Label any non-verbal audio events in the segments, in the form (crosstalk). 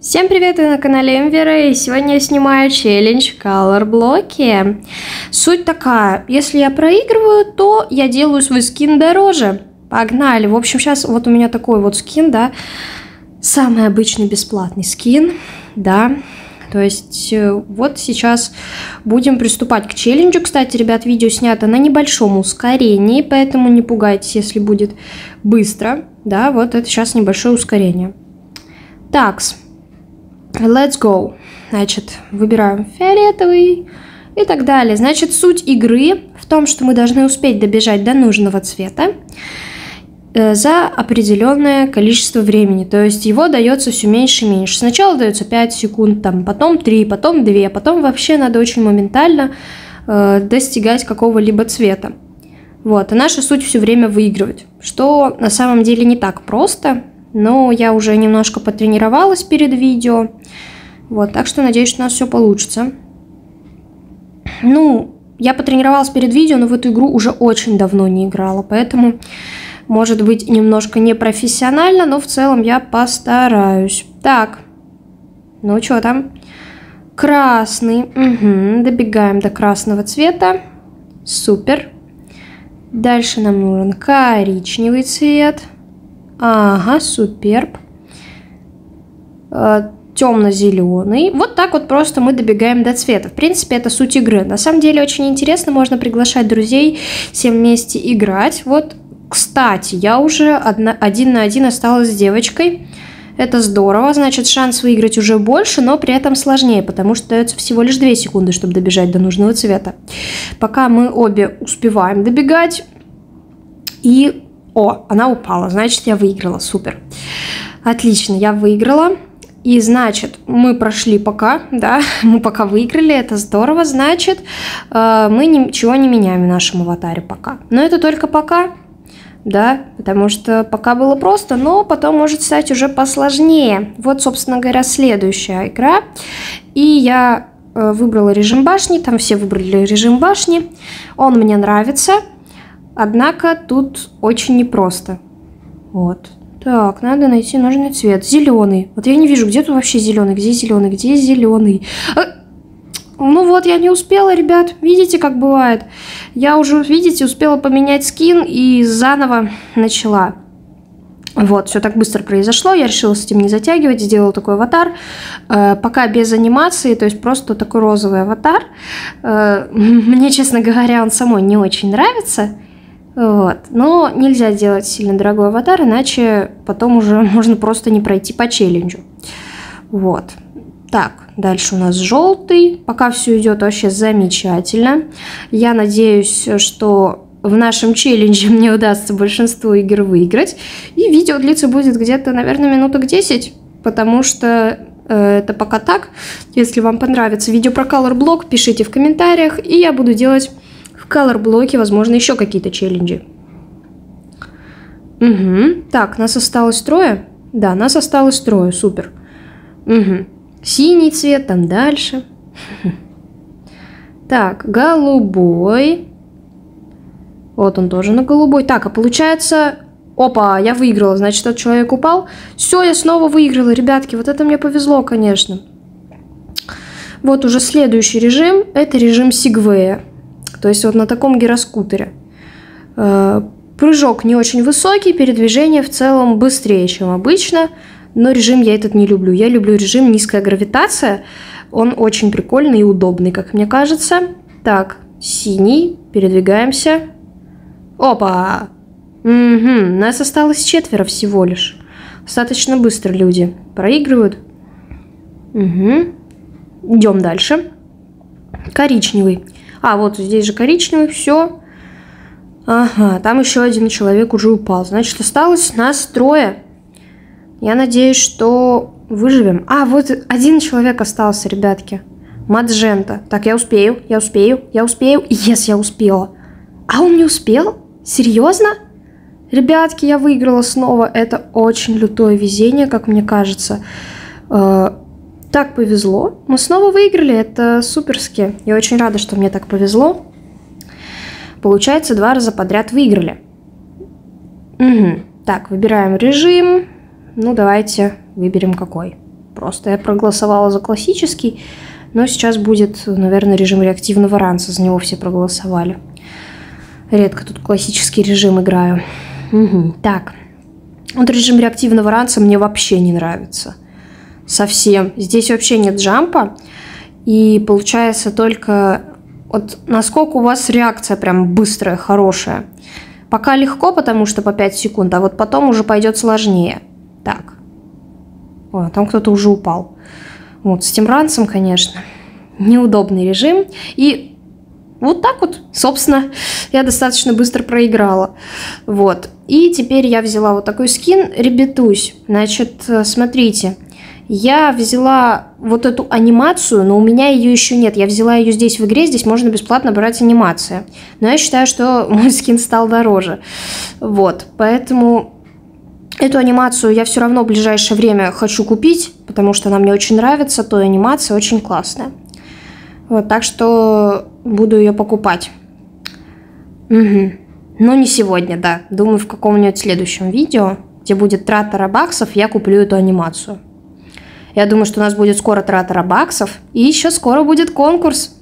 Всем привет, вы на канале Эмвера, и сегодня я снимаю челлендж Color Блоки. Суть такая, если я проигрываю, то я делаю свой скин дороже. Погнали! В общем, сейчас вот у меня такой вот скин, да, самый обычный бесплатный скин, да, то есть э, вот сейчас будем приступать к челленджу. Кстати, ребят, видео снято на небольшом ускорении, поэтому не пугайтесь, если будет быстро. Да, вот это сейчас небольшое ускорение. Такс. Let's go. Значит, выбираем фиолетовый и так далее. Значит, суть игры в том, что мы должны успеть добежать до нужного цвета э, за определенное количество времени. То есть его дается все меньше и меньше. Сначала дается 5 секунд, там, потом 3, потом 2, потом вообще надо очень моментально э, достигать какого-либо цвета. Вот, а наша суть все время выигрывать, что на самом деле не так просто, но я уже немножко потренировалась перед видео. Вот, так что надеюсь, что у нас все получится. Ну, я потренировалась перед видео, но в эту игру уже очень давно не играла, поэтому может быть немножко непрофессионально, но в целом я постараюсь. Так, ну что там? Красный, угу, добегаем до красного цвета, супер. Дальше нам нужен коричневый цвет. Ага, суперб. Э, Темно-зеленый. Вот так вот просто мы добегаем до цвета. В принципе, это суть игры. На самом деле очень интересно, можно приглашать друзей, всем вместе играть. Вот, кстати, я уже одна, один на один осталась с девочкой. Это здорово, значит шанс выиграть уже больше, но при этом сложнее, потому что дается всего лишь 2 секунды, чтобы добежать до нужного цвета. Пока мы обе успеваем добегать, и о, она упала, значит, я выиграла, супер. Отлично, я выиграла. И значит, мы прошли пока, да, (laughs) мы пока выиграли, это здорово, значит, э, мы ничего не меняем в нашем аватаре пока. Но это только пока, да, потому что пока было просто, но потом может стать уже посложнее. Вот, собственно говоря, следующая игра. И я э, выбрала режим башни, там все выбрали режим башни, он мне нравится, Однако тут очень непросто. Вот. Так, надо найти нужный цвет. Зеленый. Вот я не вижу, где тут вообще зеленый, где зеленый, где зеленый. А... Э, ну вот, я не успела, ребят. Видите, как бывает? Я уже, видите, успела поменять скин и заново начала. Вот, все так быстро произошло, я решила с этим не затягивать, сделала такой аватар, э, пока без анимации, то есть просто такой розовый аватар. Э, (laughs) мне, честно говоря, он самой не очень нравится, вот. Но нельзя делать сильно дорогой аватар, иначе потом уже (laughs) можно просто не пройти по челленджу. Вот. Так, дальше у нас желтый. Пока все идет вообще замечательно. Я надеюсь, что в нашем челлендже (laughs) мне удастся большинство игр выиграть. И видео длится будет где-то, наверное, минуток 10, потому что э, это пока так. Если вам понравится видео про Color Block, пишите в комментариях, и я буду делать колорблоке, возможно, еще какие-то челленджи. Угу. Так, нас осталось трое? Да, нас осталось трое, супер. Угу. Синий цвет, там дальше. (laughs) Так, голубой. Вот он тоже на голубой. Так, а получается... Опа, я выиграла, значит, тот человек упал. Все, я снова выиграла, ребятки. Вот это мне повезло, конечно. Вот уже следующий режим. Это режим Сигвея. То есть вот на таком гироскутере. Э, прыжок не очень высокий, передвижение в целом быстрее, чем обычно, но режим я этот не люблю. Я люблю режим низкая гравитация, он очень прикольный и удобный, как мне кажется. Так, синий, передвигаемся. Опа! Угу, нас осталось четверо всего лишь. Достаточно быстро люди проигрывают. Угу. Идем дальше. Коричневый. А, вот здесь же коричневый, все. Ага, там еще один человек уже упал. Значит, осталось нас трое. Я надеюсь, что выживем. А, вот один человек остался, ребятки. Маджента. Так, я успею, я успею, я успею. Ес, yes, я успела. А он не успел? Серьезно? Ребятки, я выиграла снова. Это очень лютое везение, как мне кажется. Э, так повезло. Мы снова выиграли, это суперски. Я очень рада, что мне так повезло. Получается, два раза подряд выиграли. Угу. Так, выбираем режим. Ну, давайте выберем какой. Просто я проголосовала за классический, но сейчас будет, наверное, режим реактивного ранца. За него все проголосовали. Редко тут классический режим играю. Угу. Так, вот режим реактивного ранца мне вообще не нравится совсем. Здесь вообще нет джампа. И получается только вот насколько у вас реакция прям быстрая, хорошая. Пока легко, потому что по 5 секунд, а вот потом уже пойдет сложнее. Так. О, а там кто-то уже упал. Вот, с тем ранцем конечно. Неудобный режим. И вот так вот, собственно, я достаточно быстро проиграла. Вот. И теперь я взяла вот такой скин. Ребятусь. Значит, э, смотрите. Я взяла вот эту анимацию, но у меня ее еще нет. Я взяла ее здесь в игре, здесь можно бесплатно брать анимации. Но я считаю, что (laughs) мой скин стал дороже. Вот, поэтому Эту анимацию я все равно в ближайшее время хочу купить, потому что она мне очень нравится, то анимация очень классная. Вот, так что буду ее покупать. Угу. Но не сегодня, да. Думаю, в каком-нибудь следующем видео, где будет трата Баксов, я куплю эту анимацию. Я думаю, что у нас будет скоро трата робаксов. И еще скоро будет конкурс.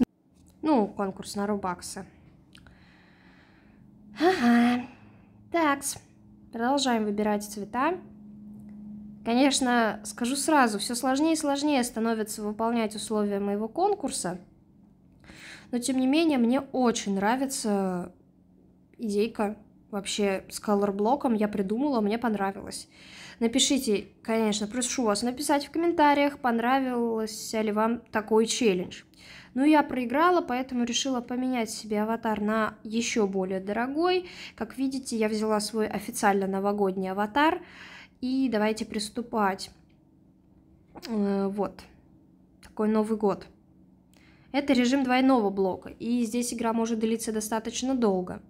Ну, конкурс на робаксы. Ага. Такс. Продолжаем выбирать цвета. Конечно, скажу сразу, все сложнее и сложнее становится выполнять условия моего конкурса. Но, тем не менее, мне очень нравится идейка вообще с Color колорблоком. Я придумала, мне понравилось. Напишите, конечно, прошу вас написать в комментариях, понравился ли вам такой челлендж. Ну я проиграла, поэтому решила поменять себе аватар на еще более дорогой. Как видите, я взяла свой официально новогодний аватар. И давайте приступать. Э, вот. Такой Новый год. Это режим двойного блока, и здесь игра может длиться достаточно долго.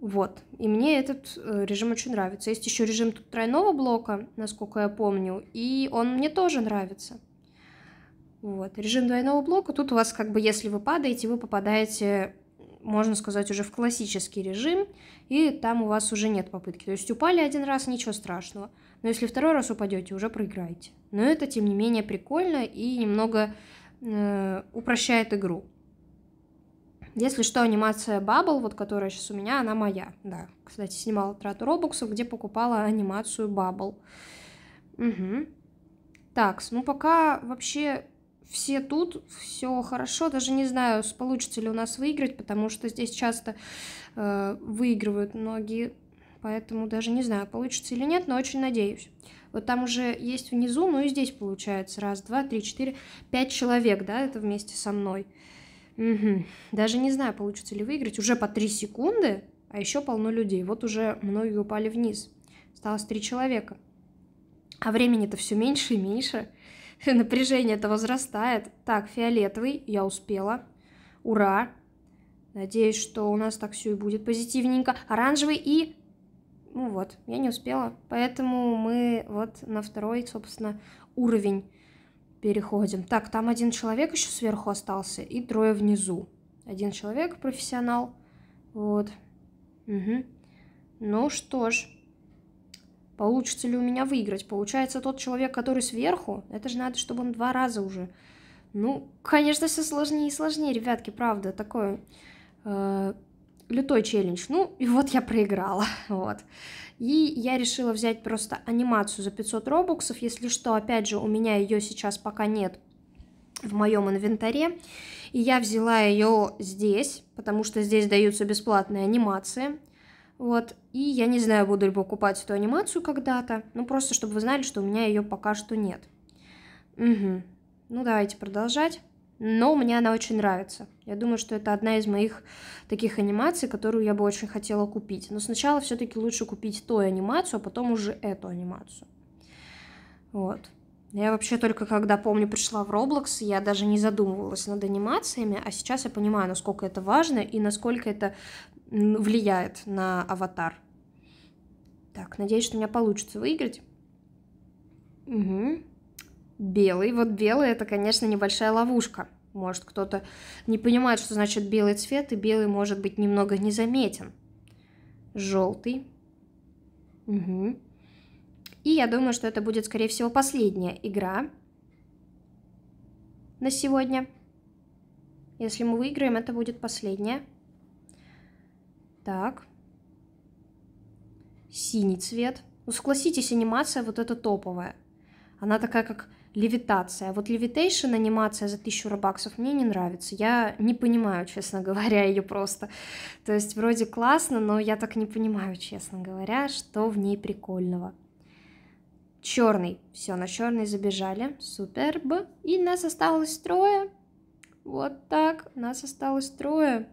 Вот. И мне этот э, режим очень нравится. Есть еще режим тут тройного блока, насколько я помню, и он мне тоже нравится. Вот. Режим двойного блока. Тут у вас как бы, если вы падаете, вы попадаете, можно сказать, уже в классический режим, и там у вас уже нет попытки. То есть упали один раз, ничего страшного. Но если второй раз упадете, уже проиграете. Но это, тем не менее, прикольно и немного э, упрощает игру. Если что, анимация Bubble, вот которая сейчас у меня, она моя. Да, кстати, снимала трату робоксов, где покупала анимацию Bubble. Угу. Так, ну пока вообще все тут, все хорошо. Даже не знаю, получится ли у нас выиграть, потому что здесь часто э, выигрывают многие. Поэтому даже не знаю, получится или нет, но очень надеюсь. Вот там уже есть внизу, ну и здесь получается. Раз, два, три, четыре, пять человек, да, это вместе со мной. Угу. Даже не знаю, получится ли выиграть. Уже по 3 секунды, а еще полно людей. Вот уже многие упали вниз. Осталось 3 человека. А времени-то все меньше и меньше. (laughs) Напряжение то возрастает. Так, фиолетовый, я успела. Ура. Надеюсь, что у нас так все и будет позитивненько. Оранжевый и... Ну вот, я не успела. Поэтому мы вот на второй, собственно, уровень переходим. Так, там один человек еще сверху остался и трое внизу. Один человек, профессионал. Вот. Угу. Ну что ж, получится ли у меня выиграть? Получается, тот человек, который сверху, это же надо, чтобы он два раза уже. Ну, конечно, все сложнее и сложнее, ребятки, правда, такое... Э лютой челлендж. Ну, и вот я проиграла, (laughs) вот. И я решила взять просто анимацию за 500 робоксов. Если что, опять же, у меня ее сейчас пока нет в моем инвентаре. И я взяла ее здесь, потому что здесь даются бесплатные анимации. Вот, и я не знаю, буду ли покупать эту анимацию когда-то, ну просто чтобы вы знали, что у меня ее пока что нет. Угу. Ну давайте продолжать но мне она очень нравится. Я думаю, что это одна из моих таких анимаций, которую я бы очень хотела купить. Но сначала все-таки лучше купить ту анимацию, а потом уже эту анимацию. Вот. Я вообще только когда, помню, пришла в Roblox, я даже не задумывалась над анимациями, а сейчас я понимаю, насколько это важно и насколько это влияет на аватар. Так, надеюсь, что у меня получится выиграть. Угу белый. Вот белый это, конечно, небольшая ловушка. Может, кто-то не понимает, что значит белый цвет, и белый может быть немного незаметен. Желтый. Угу. И я думаю, что это будет, скорее всего, последняя игра на сегодня. Если мы выиграем, это будет последняя. Так. Синий цвет. Ну, согласитесь, анимация вот эта топовая. Она такая, как левитация. Вот левитейшн, анимация за тысячу рубаксов мне не нравится. Я не понимаю, честно говоря, ее просто. То есть вроде классно, но я так не понимаю, честно говоря, что в ней прикольного. Черный. Все, на черный забежали. Суперб. И нас осталось трое. Вот так. Нас осталось трое.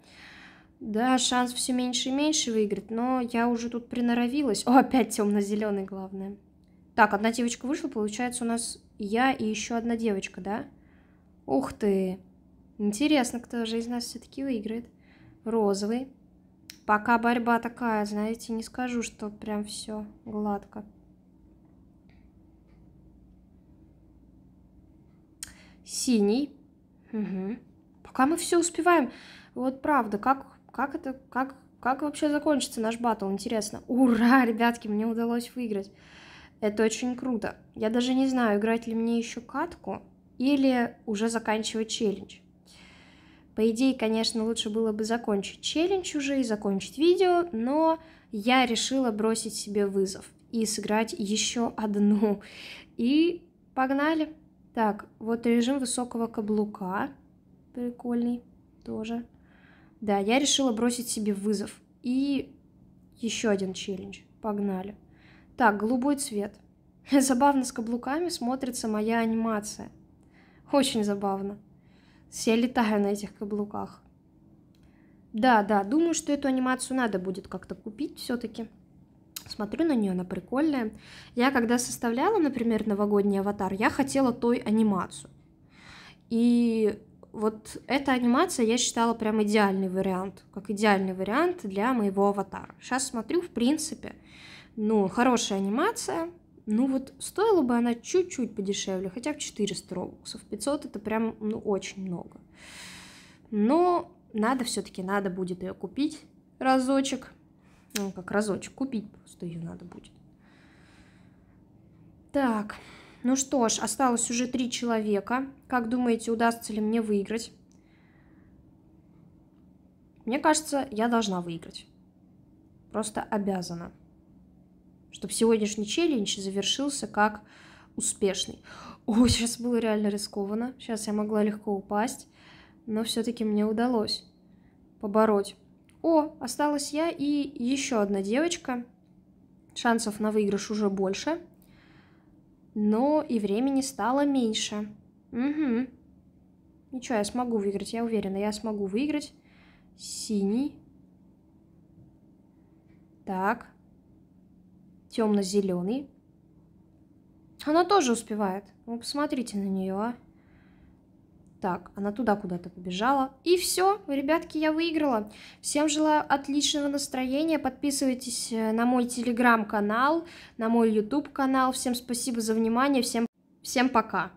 Да, шанс все меньше и меньше выиграть, но я уже тут приноровилась. О, опять темно-зеленый, главное. Так, одна девочка вышла, получается, у нас я и еще одна девочка, да? Ух ты! Интересно, кто же из нас все-таки выиграет. Розовый. Пока борьба такая, знаете, не скажу, что прям все гладко. Синий. Угу. Пока мы все успеваем. Вот правда, как, как это, как, как вообще закончится наш батл, интересно. Ура, ребятки, мне удалось выиграть. Это очень круто. Я даже не знаю, играть ли мне еще катку или уже заканчивать челлендж. По идее, конечно, лучше было бы закончить челлендж уже и закончить видео, но я решила бросить себе вызов и сыграть еще одну. И погнали. Так, вот режим высокого каблука. Прикольный тоже. Да, я решила бросить себе вызов. И еще один челлендж. Погнали. Так, голубой цвет. (laughs) Забавно с каблуками смотрится моя анимация. Очень забавно. Все летаю на этих каблуках. Да, да, думаю, что эту анимацию надо будет как-то купить все-таки. Смотрю на нее, она прикольная. Я когда составляла, например, новогодний аватар, я хотела той анимацию. И вот эта анимация я считала прям идеальный вариант, как идеальный вариант для моего аватара. Сейчас смотрю, в принципе, ну, хорошая анимация. Ну вот стоила бы она чуть-чуть подешевле, хотя бы 400 робоксов. 500 это прям, ну, очень много. Но надо все-таки, надо будет ее купить разочек. Ну, как разочек, купить просто ее надо будет. Так, ну что ж, осталось уже три человека. Как думаете, удастся ли мне выиграть? Мне кажется, я должна выиграть. Просто обязана чтобы сегодняшний челлендж завершился как успешный. (laughs) О, сейчас было реально рискованно, сейчас я могла легко упасть, но все-таки мне удалось побороть. О, осталась я и еще одна девочка. Шансов на выигрыш уже больше, но и времени стало меньше. Угу. Ничего, я смогу выиграть, я уверена, я смогу выиграть. Синий. Так, темно-зеленый. Она тоже успевает. Вы посмотрите на нее, а. Так, она туда куда-то побежала. И все, ребятки, я выиграла. Всем желаю отличного настроения. Подписывайтесь э, на мой телеграм-канал, на мой YouTube канал Всем спасибо за внимание. Всем, всем пока.